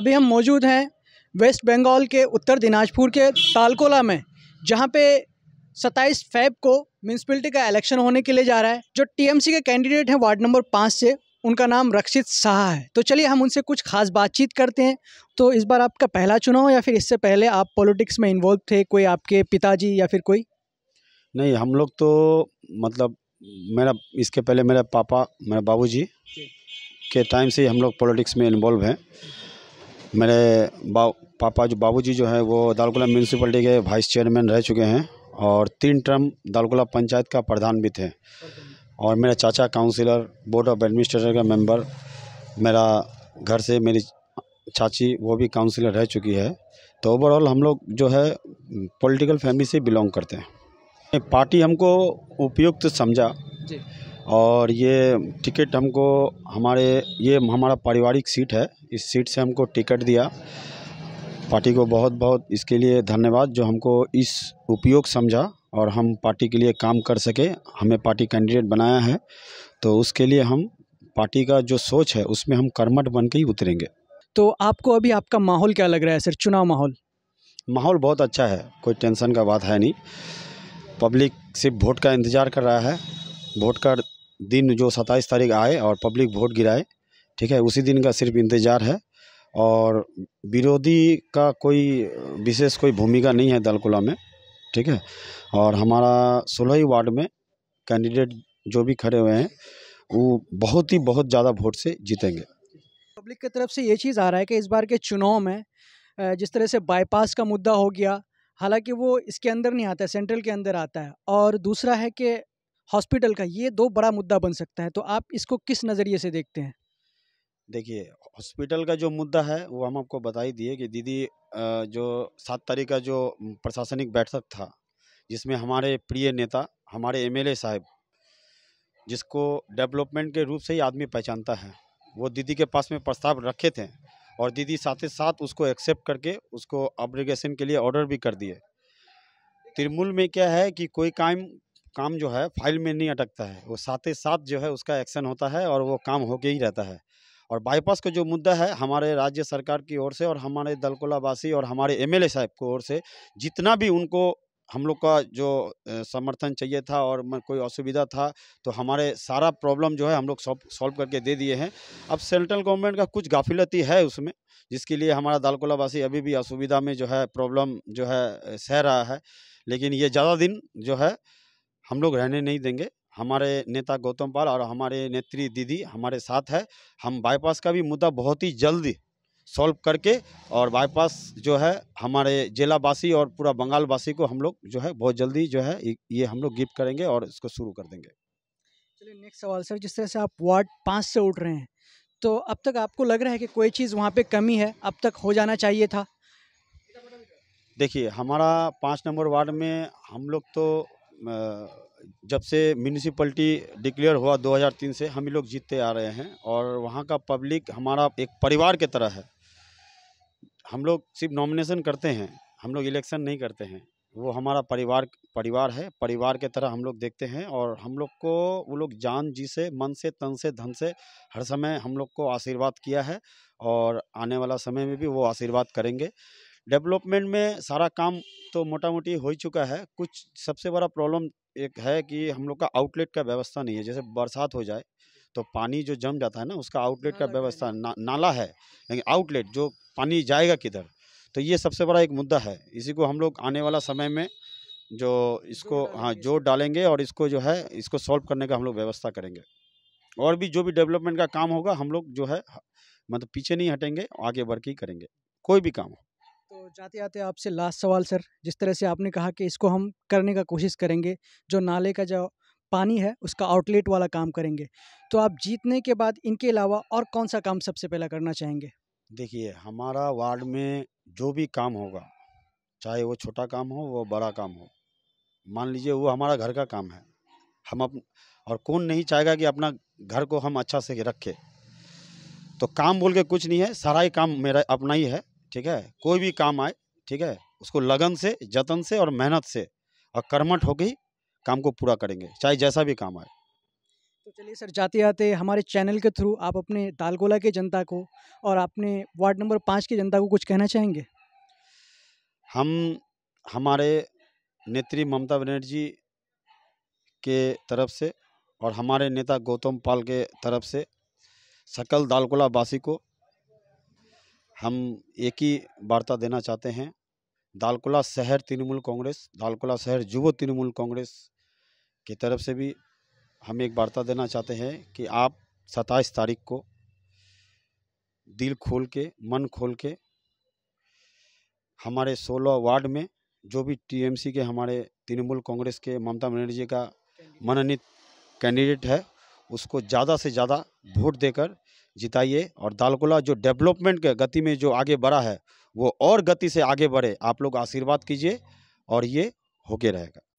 अभी हम मौजूद हैं वेस्ट बंगाल के उत्तर दिनाजपुर के तालकोला में जहाँ पे 27 फेब को म्यूनसिपलिटी का इलेक्शन होने के लिए जा रहा है जो टीएमसी के कैंडिडेट हैं वार्ड नंबर पाँच से उनका नाम रक्षित शाह है तो चलिए हम उनसे कुछ खास बातचीत करते हैं तो इस बार आपका पहला चुनाव या फिर इससे पहले आप पॉलिटिक्स में इन्वॉल्व थे कोई आपके पिताजी या फिर कोई नहीं हम लोग तो मतलब मेरा इसके पहले मेरे पापा मेरे बाबूजी के टाइम से ही हम लोग पॉलिटिक्स में इन्वॉल्व हैं मेरे पापा जो बाबूजी जो हैं वो दालकुला म्यूनसिपल्टी के वाइस चेयरमैन रह चुके हैं और तीन टर्म दालकुला पंचायत का प्रधान भी थे और मेरा चाचा काउंसिलर बोर्ड ऑफ एडमिनिस्ट्रेटर का मेंबर मेरा घर से मेरी चाची वो भी काउंसिलर रह चुकी है तो ओवरऑल हम लोग जो है पॉलिटिकल फैमिली से बिलोंग करते हैं पार्टी हमको उपयुक्त समझा और ये टिकट हमको हमारे ये हमारा पारिवारिक सीट है इस सीट से हमको टिकट दिया पार्टी को बहुत बहुत इसके लिए धन्यवाद जो हमको इस उपयोग समझा और हम पार्टी के लिए काम कर सके हमें पार्टी कैंडिडेट बनाया है तो उसके लिए हम पार्टी का जो सोच है उसमें हम कर्मठ बन के ही उतरेंगे तो आपको अभी आपका माहौल क्या लग रहा है सर चुनाव माहौल माहौल बहुत अच्छा है कोई टेंशन का बात है नहीं पब्लिक सिर्फ वोट का इंतज़ार कर रहा है वोट का दिन जो सत्ताईस तारीख आए और पब्लिक वोट गिराए ठीक है उसी दिन का सिर्फ इंतज़ार है और विरोधी का कोई विशेष कोई भूमिका नहीं है दलकुला में ठीक है और हमारा सोलह ही वार्ड में कैंडिडेट जो भी खड़े हुए हैं वो बहुत ही बहुत ज़्यादा वोट से जीतेंगे पब्लिक की तरफ से ये चीज़ आ रहा है कि इस बार के चुनाव में जिस तरह से बाईपास का मुद्दा हो गया हालांकि वो इसके अंदर नहीं आता है सेंट्रल के अंदर आता है और दूसरा है कि हॉस्पिटल का ये दो बड़ा मुद्दा बन सकता है तो आप इसको किस नज़रिए से देखते हैं देखिए हॉस्पिटल का जो मुद्दा है वो हम आपको बता ही दिए कि दीदी जो सात तारीख का जो प्रशासनिक बैठक था जिसमें हमारे प्रिय नेता हमारे एमएलए साहब जिसको डेवलपमेंट के रूप से ही आदमी पहचानता है वो दीदी के पास में प्रस्ताव रखे थे और दीदी साथ ही साथ उसको एक्सेप्ट करके उसको ऑब्लिगेशन के लिए ऑर्डर भी कर दिए तिरमूल में क्या है कि कोई काम काम जो है फाइल में नहीं अटकता है वो साथ ही साथ जो है उसका एक्शन होता है और वो काम होके ही रहता है और बाईपास का जो मुद्दा है हमारे राज्य सरकार की ओर से और हमारे दलकोलावासी और हमारे एमएलए साहब की ओर से जितना भी उनको हम लोग का जो समर्थन चाहिए था और कोई असुविधा था तो हमारे सारा प्रॉब्लम जो है हम लोग सॉल्व करके दे दिए हैं अब सेंट्रल गवर्नमेंट का कुछ गाफिलती है उसमें जिसके लिए हमारा दालकोलावासी अभी भी असुविधा में जो है प्रॉब्लम जो है सह रहा है लेकिन ये ज़्यादा दिन जो है हम लोग रहने नहीं देंगे हमारे नेता गौतम पाल और हमारे नेत्री दीदी हमारे साथ है हम बाईपास का भी मुद्दा बहुत ही जल्दी सॉल्व करके और बाईपास जो है हमारे जिलावासी और पूरा बंगालवासी को हम लोग जो है बहुत जल्दी जो है ये हम लोग गिफ्ट करेंगे और इसको शुरू कर देंगे चलिए नेक्स्ट सवाल सर जिस तरह से आप वार्ड पाँच से उठ रहे हैं तो अब तक आपको लग रहा है कि कोई चीज़ वहाँ पर कमी है अब तक हो जाना चाहिए था देखिए हमारा पाँच नंबर वार्ड में हम लोग तो जब से म्यूनिसिपलिटी डिक्लेयर हुआ 2003 से हम लोग जीतते आ रहे हैं और वहाँ का पब्लिक हमारा एक परिवार के तरह है हम लोग सिर्फ नॉमिनेशन करते हैं हम लोग इलेक्शन नहीं करते हैं वो हमारा परिवार परिवार है परिवार के तरह हम लोग देखते हैं और हम लोग को वो लोग जान जी से मन से तन से धन से हर समय हम लोग को आशीर्वाद किया है और आने वाला समय में भी वो आशीर्वाद करेंगे डेवलपमेंट में सारा काम तो मोटा मोटी हो ही चुका है कुछ सबसे बड़ा प्रॉब्लम एक है कि हम लोग का आउटलेट का व्यवस्था नहीं है जैसे बरसात हो जाए तो पानी जो जम जाता है ना उसका आउटलेट का हाँ, व्यवस्था ना, नाला है यानी आउटलेट जो पानी जाएगा किधर तो ये सबसे बड़ा एक मुद्दा है इसी को हम लोग आने वाला समय में जो इसको हाँ जोर डालेंगे और इसको जो है इसको सॉल्व करने का हम लोग व्यवस्था करेंगे और भी जो भी डेवलपमेंट का काम होगा हम लोग जो है मतलब पीछे नहीं हटेंगे आगे बढ़ के ही करेंगे कोई भी काम हो तो जाते आते आपसे लास्ट सवाल सर जिस तरह से आपने कहा कि इसको हम करने का कोशिश करेंगे जो नाले का जो पानी है उसका आउटलेट वाला काम करेंगे तो आप जीतने के बाद इनके अलावा और कौन सा काम सबसे पहला करना चाहेंगे देखिए हमारा वार्ड में जो भी काम होगा चाहे वो छोटा काम हो वो बड़ा काम हो मान लीजिए वो हमारा घर का काम है हम अप और कौन नहीं चाहेगा कि अपना घर को हम अच्छा से रखें तो काम बोल के कुछ नहीं है सारा ही काम मेरा अपना ही है ठीक है कोई भी काम आए ठीक है उसको लगन से जतन से और मेहनत से और कर्मठ होकर ही काम को पूरा करेंगे चाहे जैसा भी काम आए तो चलिए सर जाते आते हमारे चैनल के थ्रू आप अपने तालगोला के जनता को और अपने वार्ड नंबर पाँच की जनता को कुछ कहना चाहेंगे हम हमारे नेत्री ममता बनर्जी के तरफ से और हमारे नेता गौतम पाल के तरफ से सकल दालकोला वासी को हम एक ही वार्ता देना चाहते हैं दालकुला शहर तृणमूल कांग्रेस दालकुला शहर युवा तृणमूल कांग्रेस की तरफ से भी हम एक वार्ता देना चाहते हैं कि आप सत्ताईस तारीख को दिल खोल के मन खोल के हमारे सोलह वार्ड में जो भी टीएमसी के हमारे तृणमूल कांग्रेस के ममता बनर्जी का मनोनीत कैंडिडेट है उसको ज़्यादा से ज़्यादा वोट देकर जिताइए और दालकोला जो डेवलपमेंट के गति में जो आगे बढ़ा है वो और गति से आगे बढ़े आप लोग आशीर्वाद कीजिए और ये होके रहेगा